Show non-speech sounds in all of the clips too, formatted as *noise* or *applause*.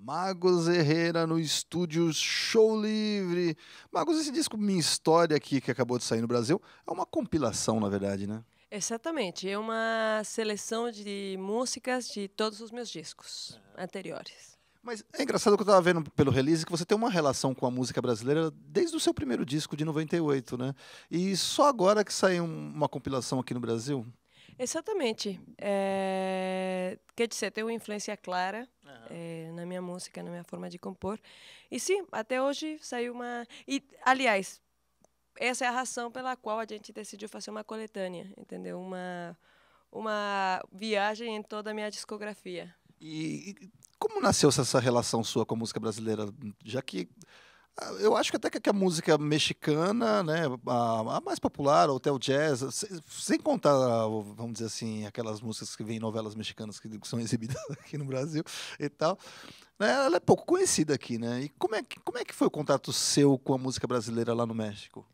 Magos Herrera no estúdio Show Livre. Magos, esse disco Minha História aqui que acabou de sair no Brasil é uma compilação, na verdade, né? Exatamente, é uma seleção de músicas de todos os meus discos é. anteriores. Mas é engraçado que eu estava vendo pelo release que você tem uma relação com a música brasileira desde o seu primeiro disco de 98, né? E só agora que saiu uma compilação aqui no Brasil? Exatamente. É... Quer dizer, tem uma influência clara uhum. é, na minha música, na minha forma de compor. E sim, até hoje saiu uma. E, aliás, essa é a razão pela qual a gente decidiu fazer uma coletânea, entendeu? Uma, uma viagem em toda a minha discografia. E, e como nasceu essa relação sua com a música brasileira? Já que ah, eu acho que até que a música mexicana, né, a, a mais popular, ou até o jazz, sem, contar, vamos dizer assim, aquelas músicas que vêm em novelas mexicanas que são exibidas *laughs* aqui no Brasil e tal, né, ela é pouco conhecida aqui, né? E como é que, como é que foi o contato seu com a música brasileira lá no México?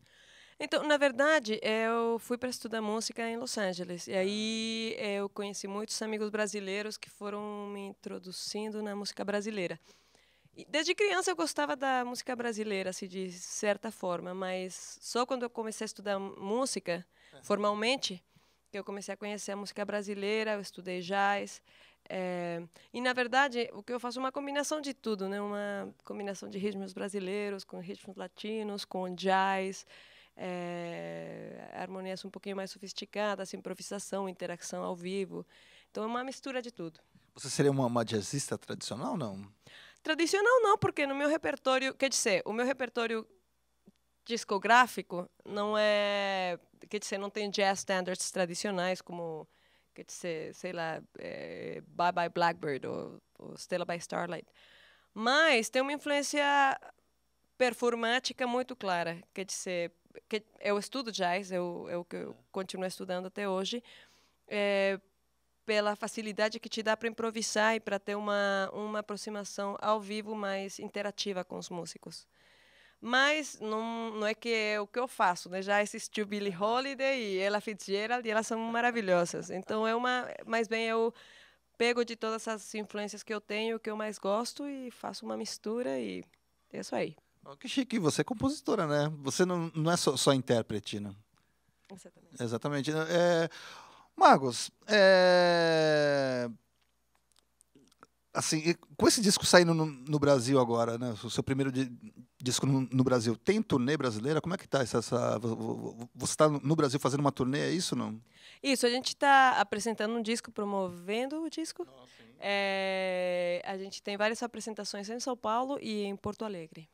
Então, na verdade, eu fui para estudar música em Los Angeles. E aí eu conheci muitos amigos brasileiros que foram me introduzindo na música brasileira. E desde criança eu gostava da música brasileira, assim, de certa forma, mas só quando eu comecei a estudar música é. formalmente que eu comecei a conhecer a música brasileira, eu estudei jazz. É, e na verdade, o que eu faço é uma combinação de tudo, né? Uma combinação de ritmos brasileiros com ritmos latinos, com jazz é, harmonias um pouquinho mais sofisticadas, improvisação, interação ao vivo. Então é uma mistura de tudo. Você seria uma, uma jazzista tradicional, não? Tradicional não, porque no meu repertório, quer dizer, o meu repertório discográfico não é, quer dizer, não tem jazz standards tradicionais como, quer dizer, sei lá, é, Bye Bye Blackbird ou, ou Stella by Starlight. Mas tem uma influência performática muito clara. Quer dizer, que eu estudo jazz, eu, eu, eu é. continuo estudando até hoje, é, pela facilidade que te dá para improvisar e para ter uma, uma aproximação ao vivo mais interativa com os músicos. Mas não, não é que é o que eu faço, né? Já existiu Billie Holiday e Ella Fitzgerald e elas são maravilhosas. Então é uma, mais bem eu pego de todas essas influências que eu tenho, o que eu mais gosto e faço uma mistura e é isso aí. Oh, que chique, você é compositora, né? Você não, não é só, só intérprete, né? Exatamente. Exatamente. É, Magos, é, assim, com esse disco saindo no, no, Brasil agora, né? O seu primeiro di disco no, no, Brasil, tem turnê brasileira? Como é que tá essa, essa você está no Brasil fazendo uma turnê, é isso não? Isso, a gente está apresentando um disco, promovendo o disco. Ah, é, a gente tem várias apresentações em São Paulo e em Porto Alegre.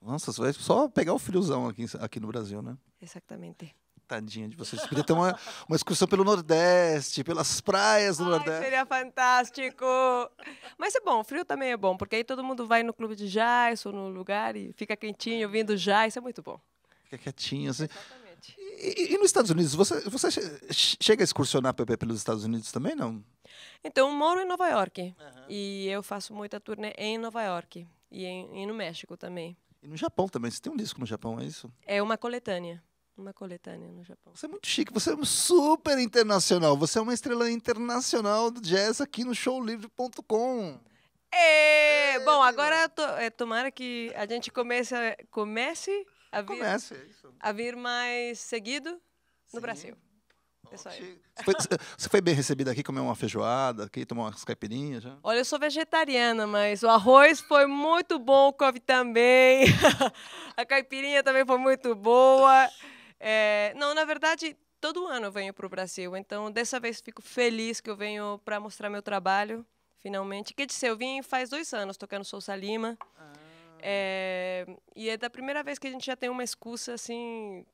Nossa, você vai é só pegar o friozão aqui, aqui no Brasil, né? Exatamente. Tadinha de vocês. Podia ter uma, uma excursão pelo Nordeste, pelas praias do Ai, Nordeste. Seria fantástico! Mas é bom, frio também é bom, porque aí todo mundo vai no clube de jazz ou no lugar e fica quentinho ouvindo jazz, é muito bom. Fica quietinho, assim. Exatamente. E, e, nos Estados Unidos, você, você chega a excursionar pelos Estados Unidos também, não? Então, eu moro em Nova York uhum. e eu faço muita turnê em Nova York e, em, e no México também. E no Japão também. Você tem um disco no Japão, é isso? É uma coletânea. Uma coletânea no Japão. Você é muito chique, você é um super internacional. Você é uma estrela internacional do jazz aqui no showlivre.com. É, é, bom, agora to, é, tomara que a gente comece a, comece a vir, comece, é a vir mais seguido no Sim. Brasil. É você foi, você foi bem recebida aqui, comeu uma feijoada, aqui tomou umas caipirinhas já? Olha, eu sou vegetariana, mas o arroz foi muito bom, o Covid também. *laughs* A caipirinha também foi muito boa. É, não, na verdade, todo ano eu venho para o Brasil, então dessa vez fico feliz que eu venho para mostrar meu trabalho, finalmente. Que disse, eu vim faz dois anos tocando Sousa Lima. Ah. É, e é da primeira vez que a gente já tem uma excusa assim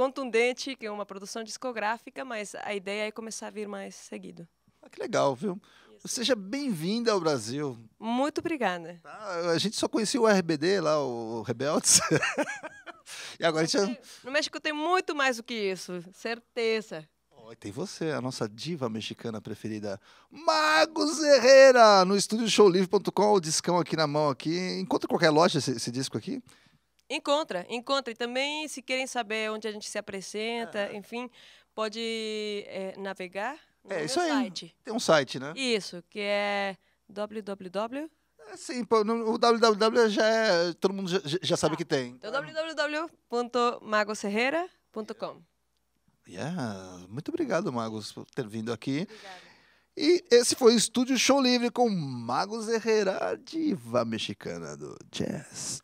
contundente, que é uma produção discográfica, mas a ideia é começar a vir mais seguido. Ah, que legal, viu? Isso. Seja bem-vinda ao Brasil. Muito obrigada. Ah, a gente só conhecia o RBD lá, o Rebeldes. *laughs* e agora a gente... No México tem muito mais do que isso, certeza. Oh, tem você, a nossa diva mexicana preferida, Magos Herrera, no estúdio showlive.com, o discão aqui na mão aqui. Encontra qualquer loja esse, esse disco aqui. Encontra, encontra. E também, se querem saber onde a gente se apresenta, ah. enfim, pode é, navegar no é, isso aí, site. Tem um site, né? Isso, que é www. É, sim, o www já é, todo mundo já, já sabe ah. que tem. Então, www.magoserreira.com. Yeah, muito obrigado, Magos, por ter vindo aqui. Obrigada. E esse foi o Estúdio Show Livre com Magos Herrera, diva mexicana do jazz.